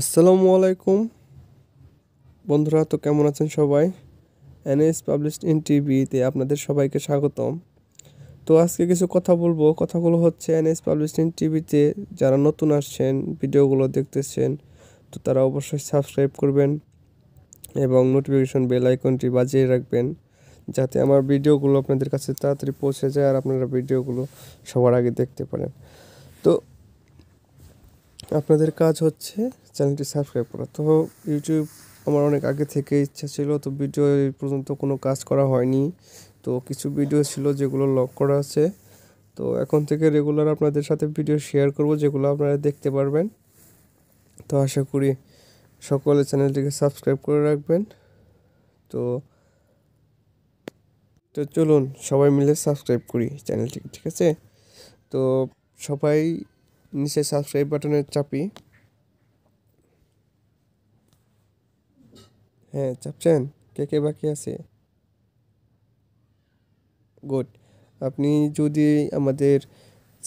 আসসালামু আলাইকুম বন্ধুরা তো কেমন আছেন সবাই এনএস পাবলিশ ইন টিভিতে আপনাদের সবাইকে স্বাগতম তো আজকে কিছু কথা বলবো কথাগুলো হচ্ছে এনএস পাবলিশ ইন টিভিতে যারা নতুন আসছেন ভিডিওগুলো দেখতেছেন তো তারা অবশ্যই সাবস্ক্রাইব করবেন এবং নোটিফিকেশন বেল আইকনটি বাজিয়ে রাখবেন যাতে আমার ভিডিওগুলো আপনাদের কাছে তাড়াতাড়ি পৌঁছে যায় আর আপনারা ভিডিওগুলো সবার আগে দেখতে পারেন তো আপনাদের কাজ হচ্ছে চ্যানেলটি সাবস্ক্রাইব করা তো ইউটিউব আমার অনেক আগে থেকে ইচ্ছা ছিল তো ভিডিও এই পর্যন্ত কোনো কাজ করা হয়নি তো কিছু ভিডিও ছিল যেগুলো লক করা আছে তো এখন থেকে রেগুলার আপনাদের সাথে ভিডিও শেয়ার করব যেগুলো আপনারা দেখতে পারবেন তো আশা করি সকলে চ্যানেলটিকে সাবস্ক্রাইব করে রাখবেন তো তো চলুন সবাই মিলে সাবস্ক্রাইব করি চ্যানেলটিকে ঠিক আছে তো সবাই নিচে সাবস্ক্রাইব বাটনে চাপি হ্যাঁ চাপছেন কে কে বাকি আছে গুড আপনি যদি আমাদের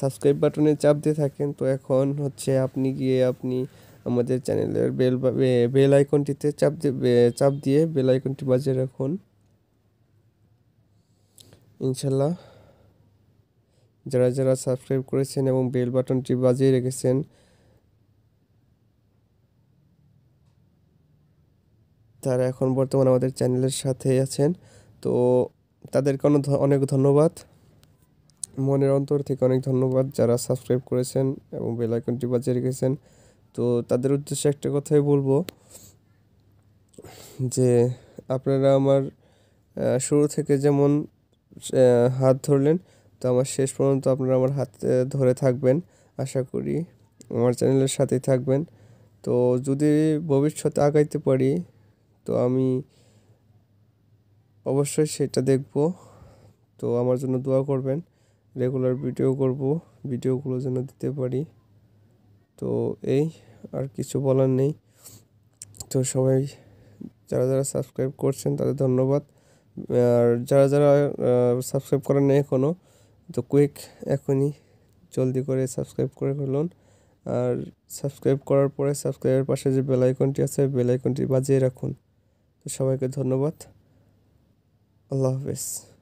সাবস্ক্রাইব বাটনে চাপ দিয়ে থাকেন তো এখন হচ্ছে আপনি গিয়ে আপনি আমাদের চ্যানেলের বেল বেল আইকনটিতে চাপ দিয়ে চাপ দিয়ে বেল আইকনটি বাজিয়ে রাখুন ইনশাল্লাহ যারা যারা সাবস্ক্রাইব করেছেন এবং বেল বাটনটি বাজিয়ে রেখেছেন তারা এখন বর্তমানে আমাদের চ্যানেলের সাথে আছেন তো তাদেরকে অনেক ধন্যবাদ মনের অন্তর থেকে অনেক ধন্যবাদ যারা সাবস্ক্রাইব করেছেন এবং বেল আইকনটি বাজিয়ে রেখেছেন তো তাদের উদ্দেশ্যে একটা কথাই বলবো যে আপনারা আমার শুরু থেকে যেমন হাত ধরলেন তো আমার শেষ পর্যন্ত আপনারা আমার হাতে ধরে থাকবেন আশা করি আমার চ্যানেলের সাথেই থাকবেন তো যদি ভবিষ্যতে আগাইতে পারি তো আমি অবশ্যই সেটা দেখব তো আমার জন্য দোয়া করবেন রেগুলার ভিডিও করব ভিডিওগুলো যেন দিতে পারি তো এই আর কিছু বলার নেই তো সবাই যারা যারা সাবস্ক্রাইব করছেন তাদের ধন্যবাদ আর যারা যারা সাবস্ক্রাইব করেন এখনও তো কুইক এখনই জলদি করে সাবস্ক্রাইব করে ফেলুন আর সাবস্ক্রাইব করার পরে সাবস্ক্রাইবের পাশে যে বেল আইকনটি আছে বেল আইকনটি বাজিয়ে রাখুন তো সবাইকে ধন্যবাদ আল্লাহ হাফেজ